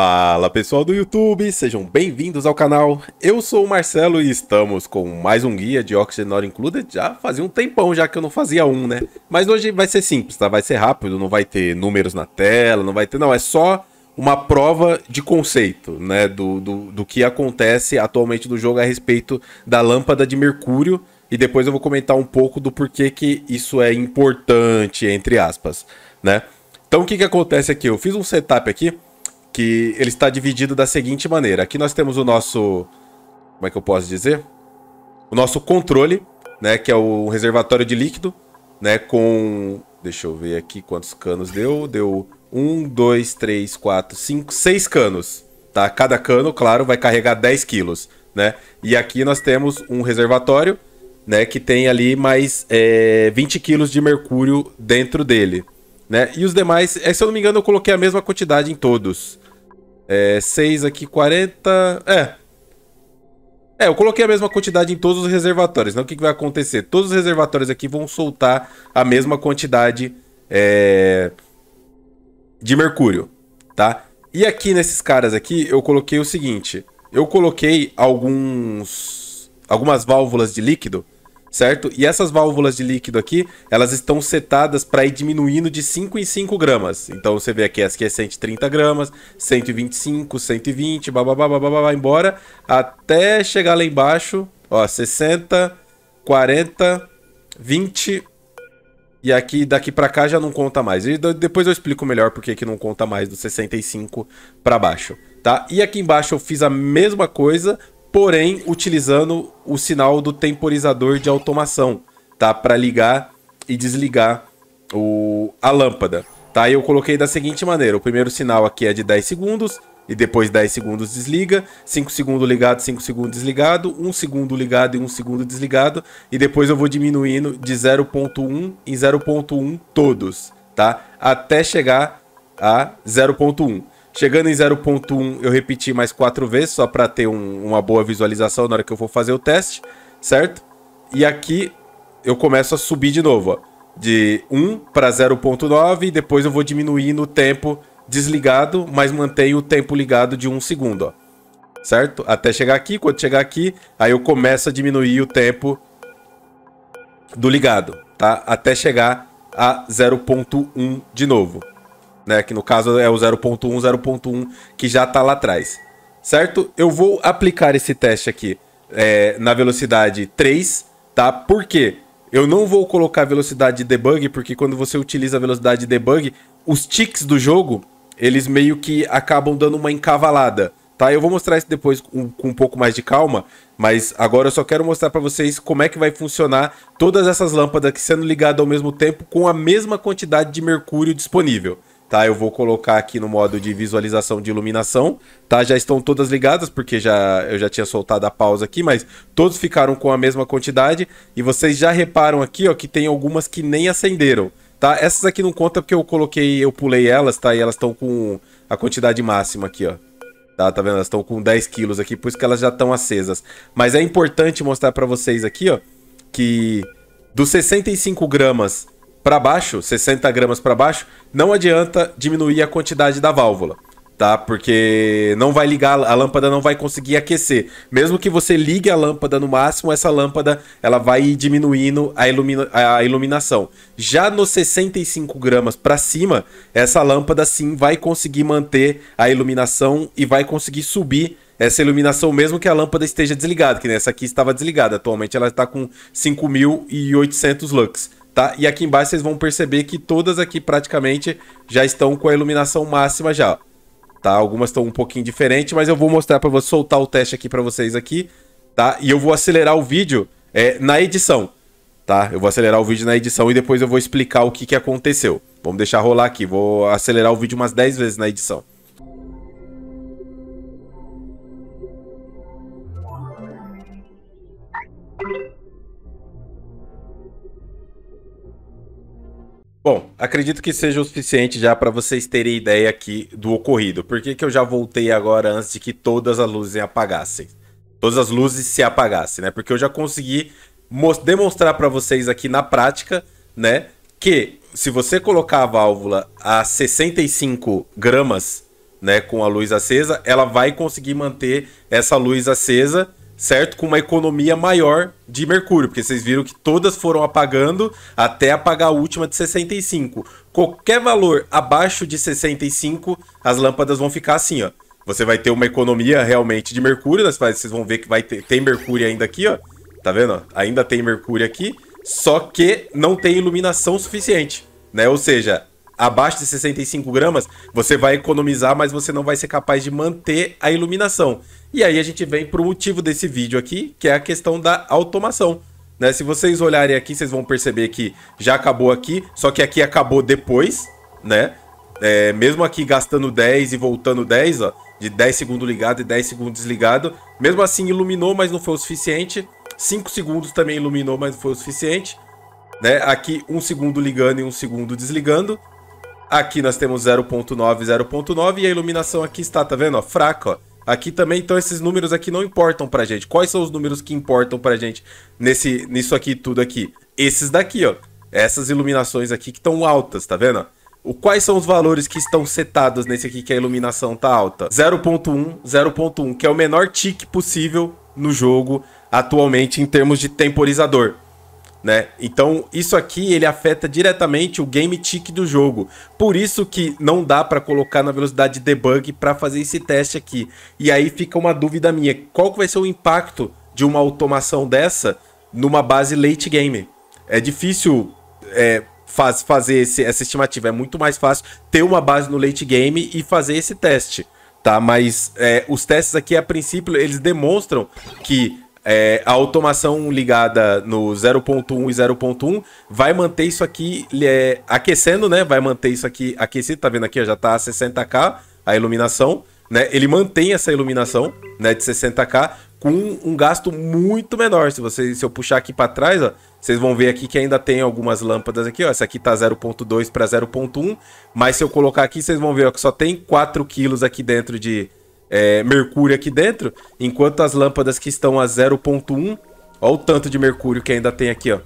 Fala pessoal do YouTube, sejam bem-vindos ao canal. Eu sou o Marcelo e estamos com mais um guia de Oxygen Not Included. Já fazia um tempão já que eu não fazia um, né? Mas hoje vai ser simples, tá? Vai ser rápido, não vai ter números na tela, não vai ter... Não, é só uma prova de conceito, né? Do, do, do que acontece atualmente no jogo a respeito da lâmpada de mercúrio. E depois eu vou comentar um pouco do porquê que isso é importante, entre aspas, né? Então o que que acontece aqui? Eu fiz um setup aqui que ele está dividido da seguinte maneira. Aqui nós temos o nosso, como é que eu posso dizer? O nosso controle, né, que é o reservatório de líquido, né, com, deixa eu ver aqui quantos canos deu, deu um, dois, três, quatro, cinco, seis canos, tá? Cada cano, claro, vai carregar 10 quilos, né? E aqui nós temos um reservatório, né, que tem ali mais é, 20 quilos de mercúrio dentro dele, né? E os demais, é, se eu não me engano, eu coloquei a mesma quantidade em todos, é, 6 aqui, 40. É. É, eu coloquei a mesma quantidade em todos os reservatórios. Então, o que, que vai acontecer? Todos os reservatórios aqui vão soltar a mesma quantidade é, de mercúrio, tá? E aqui nesses caras aqui, eu coloquei o seguinte. Eu coloquei alguns... Algumas válvulas de líquido certo? E essas válvulas de líquido aqui, elas estão setadas para ir diminuindo de 5 em 5 gramas. Então você vê aqui, essa aqui é 130 gramas, 125, 120, bababá, bababá, vai embora, até chegar lá embaixo, ó, 60, 40, 20... E aqui, daqui para cá já não conta mais. E depois eu explico melhor porque que não conta mais do 65 para baixo, tá? E aqui embaixo eu fiz a mesma coisa, porém utilizando o sinal do temporizador de automação, tá? Para ligar e desligar o, a lâmpada, tá? E eu coloquei da seguinte maneira, o primeiro sinal aqui é de 10 segundos, e depois 10 segundos desliga, 5 segundos ligado, 5 segundos desligado, 1 segundo ligado e 1 segundo desligado, e depois eu vou diminuindo de 0.1 em 0.1 todos, tá? Até chegar a 0.1. Chegando em 0.1, eu repeti mais quatro vezes, só para ter um, uma boa visualização na hora que eu for fazer o teste, certo? E aqui eu começo a subir de novo, ó, de 1 para 0.9 e depois eu vou diminuir no tempo desligado, mas mantenho o tempo ligado de 1 segundo, ó, certo? Até chegar aqui, quando chegar aqui, aí eu começo a diminuir o tempo do ligado, tá? Até chegar a 0.1 de novo né? Que no caso é o 0.1, 0.1 que já está lá atrás, certo? Eu vou aplicar esse teste aqui é, na velocidade 3, tá? Por quê? Eu não vou colocar velocidade de debug, porque quando você utiliza a velocidade de debug, os ticks do jogo, eles meio que acabam dando uma encavalada, tá? Eu vou mostrar isso depois com, com um pouco mais de calma, mas agora eu só quero mostrar para vocês como é que vai funcionar todas essas lâmpadas aqui sendo ligadas ao mesmo tempo com a mesma quantidade de mercúrio disponível tá? Eu vou colocar aqui no modo de visualização de iluminação, tá? Já estão todas ligadas, porque já, eu já tinha soltado a pausa aqui, mas todos ficaram com a mesma quantidade. E vocês já reparam aqui, ó, que tem algumas que nem acenderam, tá? Essas aqui não conta porque eu coloquei, eu pulei elas, tá? E elas estão com a quantidade máxima aqui, ó. Tá, tá vendo? Elas estão com 10 quilos aqui, por isso que elas já estão acesas. Mas é importante mostrar para vocês aqui, ó, que dos 65 gramas para baixo, 60 gramas para baixo, não adianta diminuir a quantidade da válvula, tá? Porque não vai ligar, a lâmpada não vai conseguir aquecer. Mesmo que você ligue a lâmpada no máximo, essa lâmpada ela vai diminuindo a, ilumina a iluminação. Já nos 65 gramas para cima, essa lâmpada sim vai conseguir manter a iluminação e vai conseguir subir essa iluminação, mesmo que a lâmpada esteja desligada, que nessa aqui estava desligada. Atualmente ela está com 5.800 lux. Tá? E aqui embaixo vocês vão perceber que todas aqui praticamente já estão com a iluminação máxima já. Tá? Algumas estão um pouquinho diferente, mas eu vou mostrar para vocês, soltar o teste aqui para vocês aqui, tá? E eu vou acelerar o vídeo é, na edição, tá? Eu vou acelerar o vídeo na edição e depois eu vou explicar o que, que aconteceu. Vamos deixar rolar aqui, vou acelerar o vídeo umas 10 vezes na edição. Bom, acredito que seja o suficiente já para vocês terem ideia aqui do ocorrido. Por que, que eu já voltei agora antes de que todas as luzes apagassem? Todas as luzes se apagassem, né? Porque eu já consegui demonstrar para vocês aqui na prática, né? Que se você colocar a válvula a 65 gramas, né, com a luz acesa, ela vai conseguir manter essa luz acesa certo? Com uma economia maior de mercúrio, porque vocês viram que todas foram apagando até apagar a última de 65. Qualquer valor abaixo de 65, as lâmpadas vão ficar assim, ó. Você vai ter uma economia realmente de mercúrio, vocês vão ver que vai ter tem mercúrio ainda aqui, ó. Tá vendo? Ainda tem mercúrio aqui, só que não tem iluminação suficiente, né? Ou seja, abaixo de 65 gramas, você vai economizar, mas você não vai ser capaz de manter a iluminação. E aí a gente vem para o motivo desse vídeo aqui, que é a questão da automação. Né? Se vocês olharem aqui, vocês vão perceber que já acabou aqui, só que aqui acabou depois, né? É, mesmo aqui gastando 10 e voltando 10, ó, de 10 segundos ligado e 10 segundos desligado, mesmo assim iluminou, mas não foi o suficiente. 5 segundos também iluminou, mas não foi o suficiente. Né? Aqui 1 um segundo ligando e 1 um segundo desligando. Aqui nós temos 0.9, 0.9 e a iluminação aqui está, tá vendo? Ó, fraca, ó. Aqui também, então, esses números aqui não importam pra gente. Quais são os números que importam pra gente nesse, nisso aqui tudo aqui? Esses daqui, ó. Essas iluminações aqui que estão altas, tá vendo? O, quais são os valores que estão setados nesse aqui que a iluminação tá alta? 0.1, 0.1, que é o menor tique possível no jogo atualmente em termos de temporizador né? Então, isso aqui ele afeta diretamente o game tick do jogo. Por isso que não dá para colocar na velocidade debug para fazer esse teste aqui. E aí fica uma dúvida minha, qual que vai ser o impacto de uma automação dessa numa base late game? É difícil é, faz, fazer esse, essa estimativa, é muito mais fácil ter uma base no late game e fazer esse teste. Tá, mas é, os testes aqui, a princípio, eles demonstram que é, a automação ligada no 0.1 e 0.1 vai manter isso aqui é, aquecendo, né? Vai manter isso aqui aquecido. Tá vendo aqui? já tá a 60k a iluminação, né? Ele mantém essa iluminação, né? De 60k com um gasto muito menor. Se vocês, se eu puxar aqui para trás, ó, vocês vão ver aqui que ainda tem algumas lâmpadas aqui, ó. Essa aqui tá 0.2 para 0.1, mas se eu colocar aqui, vocês vão ver ó, que só tem 4 quilos aqui dentro de é, mercúrio aqui dentro, enquanto as lâmpadas que estão a 0.1, olha o tanto de mercúrio que ainda tem aqui, ó.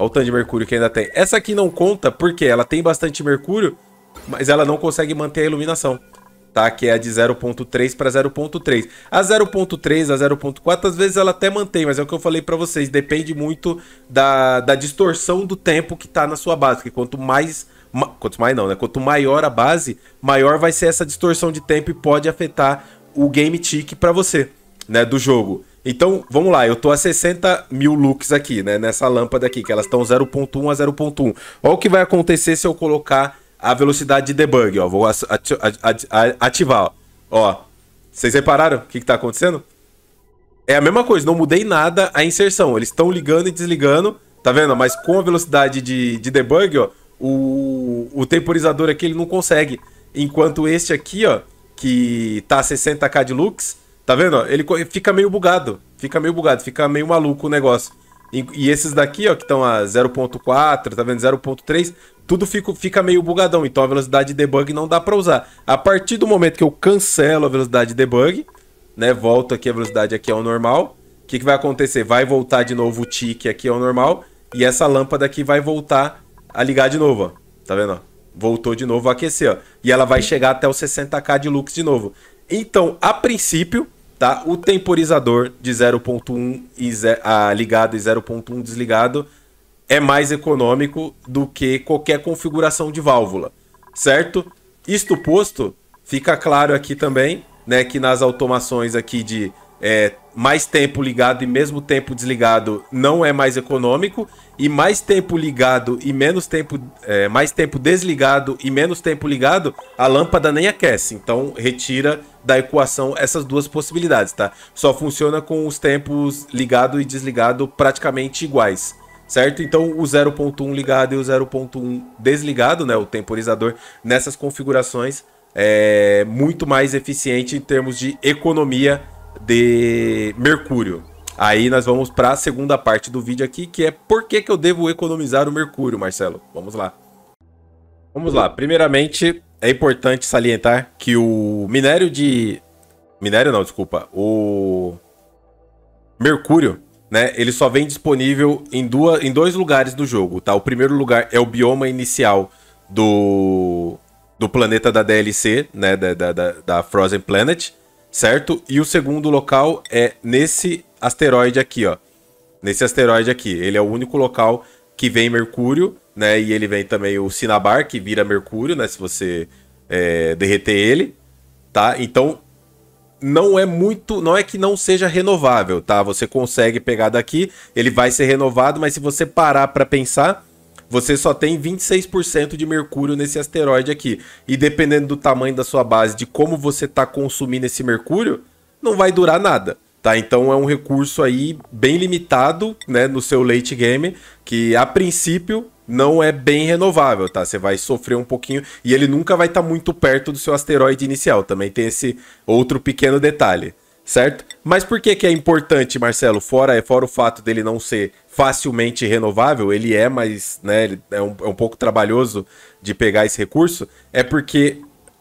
Olha o tanto de mercúrio que ainda tem. Essa aqui não conta porque ela tem bastante mercúrio, mas ela não consegue manter a iluminação. Tá? Que é a de 0.3 para 0.3. A 0.3, a 0.4, às vezes ela até mantém, mas é o que eu falei para vocês. Depende muito da, da distorção do tempo que tá na sua base. Porque quanto mais ma, quanto mais não, né? Quanto maior a base, maior vai ser essa distorção de tempo e pode afetar o game tick para você, né, do jogo. Então, vamos lá, eu tô a 60 mil looks aqui, né, nessa lâmpada aqui, que elas estão 0.1 a 0.1. Olha o que vai acontecer se eu colocar a velocidade de debug, ó, vou ativar, ó. ó. Vocês repararam o que, que tá acontecendo? É a mesma coisa, não mudei nada a inserção, eles estão ligando e desligando, tá vendo? Mas com a velocidade de, de debug, ó, o, o temporizador aqui ele não consegue. Enquanto este aqui, ó, que tá 60k de lux, tá vendo? Ele fica meio bugado, fica meio bugado, fica meio maluco o negócio. E, e esses daqui, ó, que estão a 0.4, tá vendo? 0.3, tudo fica, fica meio bugadão. Então a velocidade de debug não dá para usar. A partir do momento que eu cancelo a velocidade de debug, né, volto aqui a velocidade aqui ao é normal, o que, que vai acontecer? Vai voltar de novo o tique aqui ao é normal e essa lâmpada aqui vai voltar a ligar de novo, ó. Tá vendo? Voltou de novo a aquecer, ó. E ela vai chegar até os 60k de lux de novo. Então, a princípio, tá? O temporizador de 0.1 e ze... ah, ligado e 0.1 desligado é mais econômico do que qualquer configuração de válvula, certo? Isto posto, fica claro aqui também, né, que nas automações aqui de é, mais tempo ligado e mesmo tempo desligado não é mais econômico e mais tempo ligado e menos tempo é, mais tempo desligado e menos tempo ligado a lâmpada nem aquece então retira da equação essas duas possibilidades tá só funciona com os tempos ligado e desligado praticamente iguais certo? Então o 0.1 ligado e o 0.1 desligado, né, o temporizador nessas configurações é muito mais eficiente em termos de economia de mercúrio. Aí nós vamos para a segunda parte do vídeo aqui, que é por que, que eu devo economizar o mercúrio, Marcelo. Vamos lá. Vamos lá. Primeiramente, é importante salientar que o minério de minério não, desculpa, o mercúrio, né? Ele só vem disponível em duas em dois lugares do jogo, tá? O primeiro lugar é o bioma inicial do do planeta da DLC, né, da, da, da Frozen Planet, certo? E o segundo local é nesse asteroide aqui, ó. Nesse asteroide aqui. Ele é o único local que vem Mercúrio, né? E ele vem também o Cinabar, que vira Mercúrio, né? Se você é, derreter ele, tá? Então, não é muito, não é que não seja renovável, tá? Você consegue pegar daqui, ele vai ser renovado, mas se você parar para pensar, você só tem 26% de mercúrio nesse asteroide aqui. E dependendo do tamanho da sua base, de como você está consumindo esse mercúrio, não vai durar nada. Tá, então é um recurso aí bem limitado né, no seu late game, que a princípio não é bem renovável, tá? Você vai sofrer um pouquinho e ele nunca vai estar tá muito perto do seu asteroide inicial. Também tem esse outro pequeno detalhe certo? Mas por que, que é importante, Marcelo? Fora é fora o fato dele não ser facilmente renovável, ele é, mas né, é, um, é um pouco trabalhoso de pegar esse recurso, é porque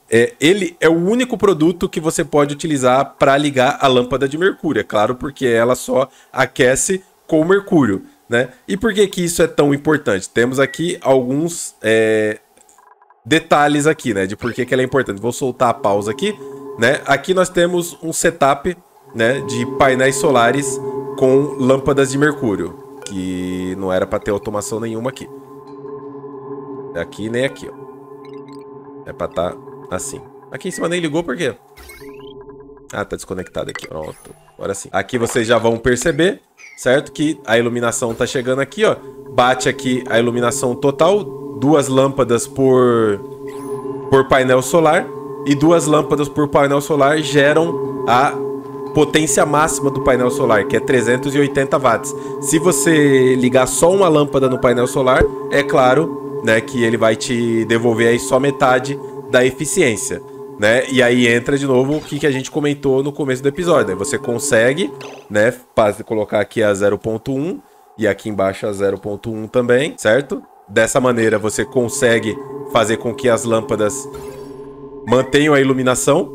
é, ele é o único produto que você pode utilizar para ligar a lâmpada de mercúrio, é claro, porque ela só aquece com mercúrio, né? E por que que isso é tão importante? Temos aqui alguns é, detalhes aqui, né, de por que, que ela é importante. Vou soltar a pausa aqui né? Aqui nós temos um setup né, de painéis solares com lâmpadas de mercúrio, que não era para ter automação nenhuma aqui. É aqui nem aqui, ó. É para estar tá assim. Aqui em cima nem ligou, por quê? Ah, tá desconectado aqui. Pronto. Agora sim. Aqui vocês já vão perceber, certo? Que a iluminação tá chegando aqui, ó. Bate aqui a iluminação total. Duas lâmpadas por, por painel solar e duas lâmpadas por painel solar geram a potência máxima do painel solar, que é 380 watts. Se você ligar só uma lâmpada no painel solar, é claro, né, que ele vai te devolver aí só metade da eficiência, né? E aí entra de novo o que, que a gente comentou no começo do episódio. Né? Você consegue, né, colocar aqui a 0.1 e aqui embaixo a 0.1 também, certo? Dessa maneira você consegue fazer com que as lâmpadas mantenham a iluminação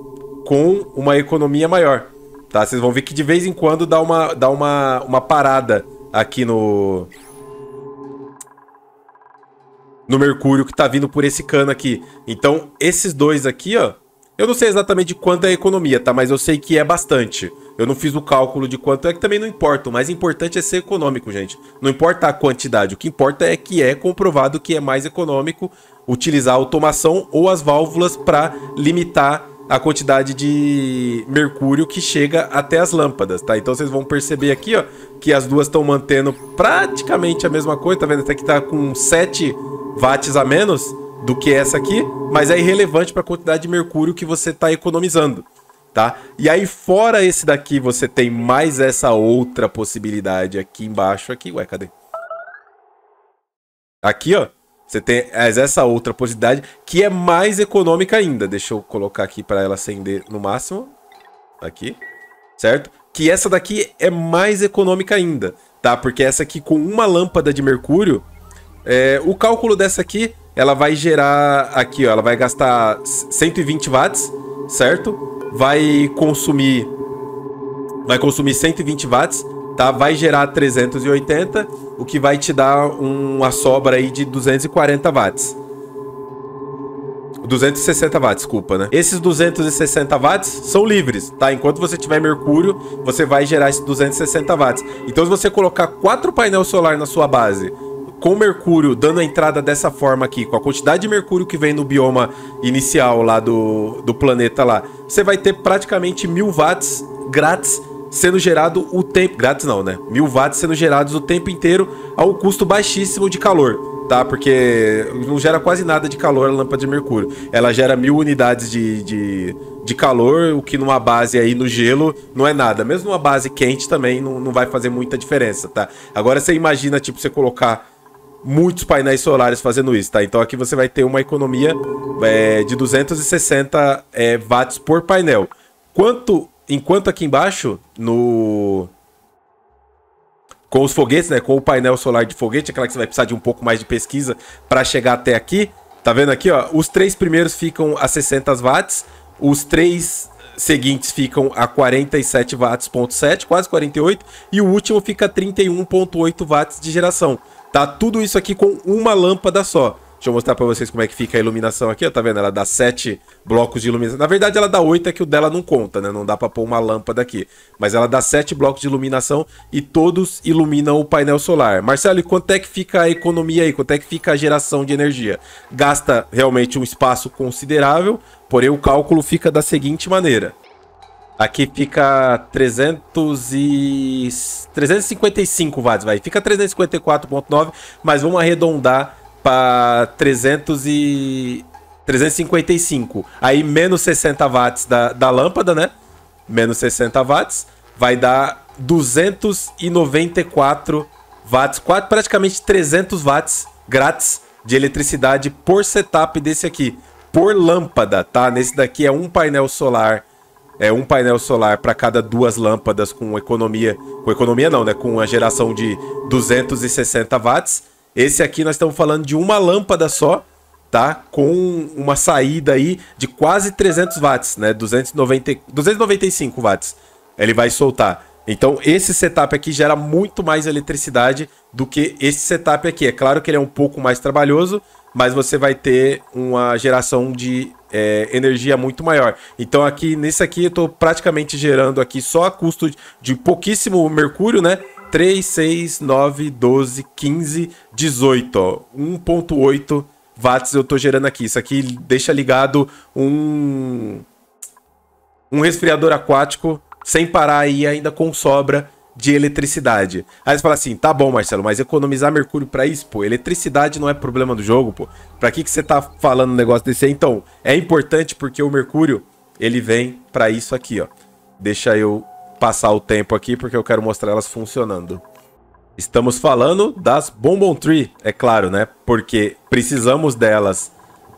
com uma economia maior. Tá? Vocês vão ver que de vez em quando dá uma, dá uma, uma parada aqui no. No mercúrio que tá vindo por esse cano aqui. Então, esses dois aqui, ó. Eu não sei exatamente de quanto é a economia, tá? Mas eu sei que é bastante. Eu não fiz o cálculo de quanto é, que também não importa. O mais importante é ser econômico, gente. Não importa a quantidade. O que importa é que é comprovado que é mais econômico utilizar a automação ou as válvulas para limitar a quantidade de mercúrio que chega até as lâmpadas, tá? Então vocês vão perceber aqui, ó, que as duas estão mantendo praticamente a mesma coisa, tá vendo? Até que tá com 7 watts a menos do que essa aqui, mas é irrelevante para a quantidade de mercúrio que você está economizando, tá? E aí fora esse daqui, você tem mais essa outra possibilidade aqui embaixo aqui, ué, cadê? Aqui, ó, você tem essa outra possibilidade que é mais econômica ainda. Deixa eu colocar aqui para ela acender no máximo. Aqui. Certo? Que essa daqui é mais econômica ainda, tá? Porque essa aqui com uma lâmpada de mercúrio, é, o cálculo dessa aqui, ela vai gerar aqui, ó, ela vai gastar 120 watts, certo? Vai consumir vai consumir 120 watts tá? Vai gerar 380, o que vai te dar uma sobra aí de 240 watts. 260 watts, desculpa, né? Esses 260 watts são livres, tá? Enquanto você tiver mercúrio, você vai gerar esses 260 watts. Então, se você colocar quatro painéis solar na sua base, com mercúrio dando a entrada dessa forma aqui, com a quantidade de mercúrio que vem no bioma inicial lá do, do planeta lá, você vai ter praticamente mil watts grátis sendo gerado o tempo. Grátis não, né? Mil watts sendo gerados o tempo inteiro a um custo baixíssimo de calor, tá? Porque não gera quase nada de calor a lâmpada de mercúrio. Ela gera mil unidades de, de, de calor, o que numa base aí no gelo não é nada. Mesmo numa base quente também não, não vai fazer muita diferença, tá? Agora você imagina, tipo, você colocar muitos painéis solares fazendo isso, tá? Então aqui você vai ter uma economia é, de 260 é, watts por painel. Quanto Enquanto aqui embaixo, no. Com os foguetes, né? Com o painel solar de foguete, aquela que você vai precisar de um pouco mais de pesquisa para chegar até aqui. Tá vendo aqui, ó? Os três primeiros ficam a 60 watts, os três seguintes ficam a 47 watts, ponto 7, quase 48, e o último fica 31.8 watts de geração. Tá tudo isso aqui com uma lâmpada só. Deixa eu mostrar pra vocês como é que fica a iluminação aqui, ó. Tá vendo? Ela dá sete blocos de iluminação. Na verdade, ela dá oito, é que o dela não conta, né? Não dá pra pôr uma lâmpada aqui. Mas ela dá sete blocos de iluminação e todos iluminam o painel solar. Marcelo, e quanto é que fica a economia aí? Quanto é que fica a geração de energia? Gasta realmente um espaço considerável, porém o cálculo fica da seguinte maneira. Aqui fica 300 e... 355 watts, vai. Fica 354.9, mas vamos arredondar para 300 e 355. Aí menos 60 watts da, da lâmpada, né? Menos 60 watts vai dar 294 watts, praticamente 300 watts grátis de eletricidade por setup desse aqui, por lâmpada, tá? Nesse daqui é um painel solar, é um painel solar para cada duas lâmpadas com economia, com economia não, né? Com a geração de 260 watts esse aqui nós estamos falando de uma lâmpada só, tá? Com uma saída aí de quase 300 watts, né? 290, 295 watts ele vai soltar. Então esse setup aqui gera muito mais eletricidade do que esse setup aqui. É claro que ele é um pouco mais trabalhoso, mas você vai ter uma geração de é, energia muito maior. Então aqui, nesse aqui, eu estou praticamente gerando aqui só a custo de pouquíssimo mercúrio, né? 3, 6, 9, 12, 15, 18, ó. 1.8 watts eu tô gerando aqui. Isso aqui deixa ligado um um resfriador aquático sem parar aí ainda com sobra de eletricidade. Aí você fala assim, tá bom, Marcelo, mas economizar mercúrio para isso, pô, eletricidade não é problema do jogo, pô. Para que que você tá falando um negócio desse? Aí? Então, é importante porque o mercúrio, ele vem para isso aqui, ó. Deixa eu passar o tempo aqui porque eu quero mostrar elas funcionando. Estamos falando das Bonbon Tree, é claro, né? Porque precisamos delas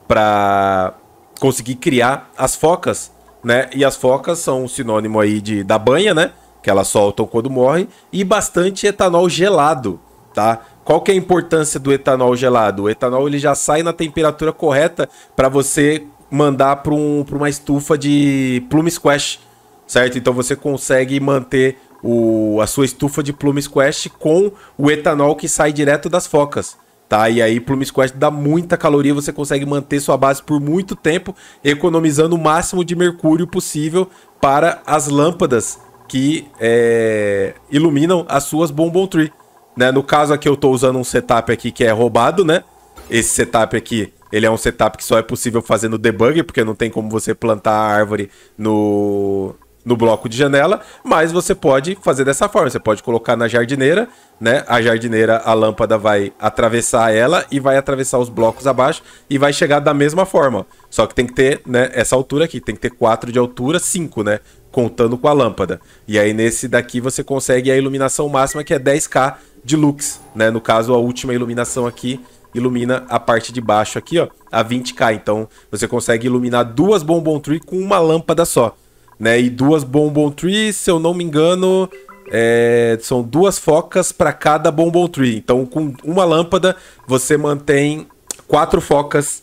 para conseguir criar as focas, né? E as focas são um sinônimo aí de, da banha, né? Que elas soltam quando morrem. E bastante etanol gelado, tá? Qual que é a importância do etanol gelado? O etanol ele já sai na temperatura correta para você mandar para um, uma estufa de plume squash, certo? Então você consegue manter o, a sua estufa de Plume Squash com o etanol que sai direto das focas. Tá, e aí Plume Squash dá muita caloria, você consegue manter sua base por muito tempo, economizando o máximo de mercúrio possível para as lâmpadas que é, iluminam as suas Bombom Tree. Né? No caso aqui eu estou usando um setup aqui que é roubado, né? Esse setup aqui ele é um setup que só é possível fazer no debugger, porque não tem como você plantar a árvore no, no bloco de janela, mas você pode fazer dessa forma. Você pode colocar na jardineira, né? A jardineira, a lâmpada vai atravessar ela e vai atravessar os blocos abaixo e vai chegar da mesma forma. Só que tem que ter, né, essa altura aqui, tem que ter 4 de altura, 5, né? Contando com a lâmpada. E aí nesse daqui você consegue a iluminação máxima que é 10k de lux, né? No caso, a última iluminação aqui ilumina a parte de baixo aqui, ó, a 20k. Então, você consegue iluminar duas Bombon Tree com uma lâmpada só né? E duas Bonbon trees se eu não me engano, é, são duas focas para cada Bonbon Tree. Então, com uma lâmpada, você mantém quatro focas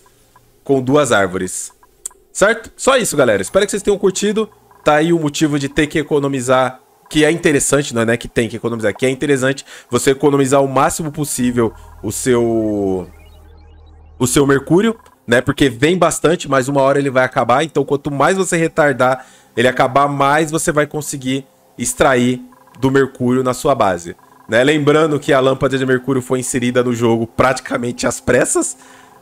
com duas árvores. Certo? Só isso, galera. Espero que vocês tenham curtido. Tá aí o motivo de ter que economizar que é interessante, não é né? que tem que economizar, que é interessante você economizar o máximo possível o seu o seu mercúrio, né? Porque vem bastante, mas uma hora ele vai acabar, então quanto mais você retardar ele acabar, mais você vai conseguir extrair do mercúrio na sua base. Né? Lembrando que a lâmpada de mercúrio foi inserida no jogo praticamente às pressas,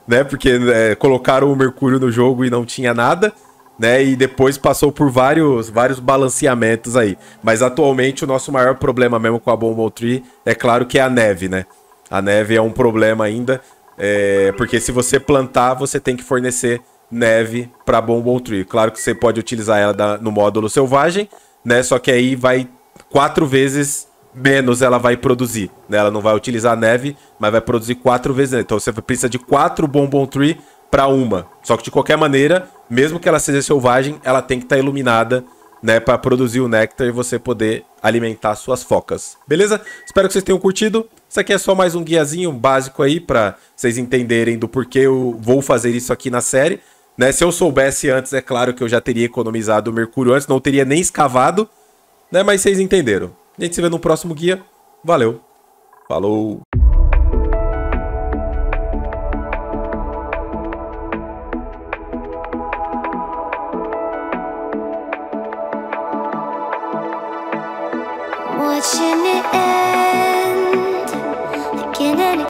né? Porque é, colocaram o mercúrio no jogo e não tinha nada, né? E depois passou por vários, vários balanceamentos aí. Mas atualmente o nosso maior problema mesmo com a Bombo Tree é claro que é a neve, né? A neve é um problema ainda, é, porque se você plantar, você tem que fornecer neve para bombom Tree. Claro que você pode utilizar ela da, no módulo selvagem, né? Só que aí vai quatro vezes menos ela vai produzir. Né? Ela não vai utilizar neve, mas vai produzir quatro vezes. Então você precisa de quatro bombom Tree para uma. Só que de qualquer maneira, mesmo que ela seja selvagem, ela tem que estar tá iluminada, né, para produzir o néctar e você poder alimentar suas focas. Beleza? Espero que vocês tenham curtido. Isso aqui é só mais um guiazinho básico aí para vocês entenderem do porquê eu vou fazer isso aqui na série. Né? Se eu soubesse antes, é claro que eu já teria economizado o mercúrio antes, não teria nem escavado, né? Mas vocês entenderam. A gente se vê no próximo guia. Valeu. Falou.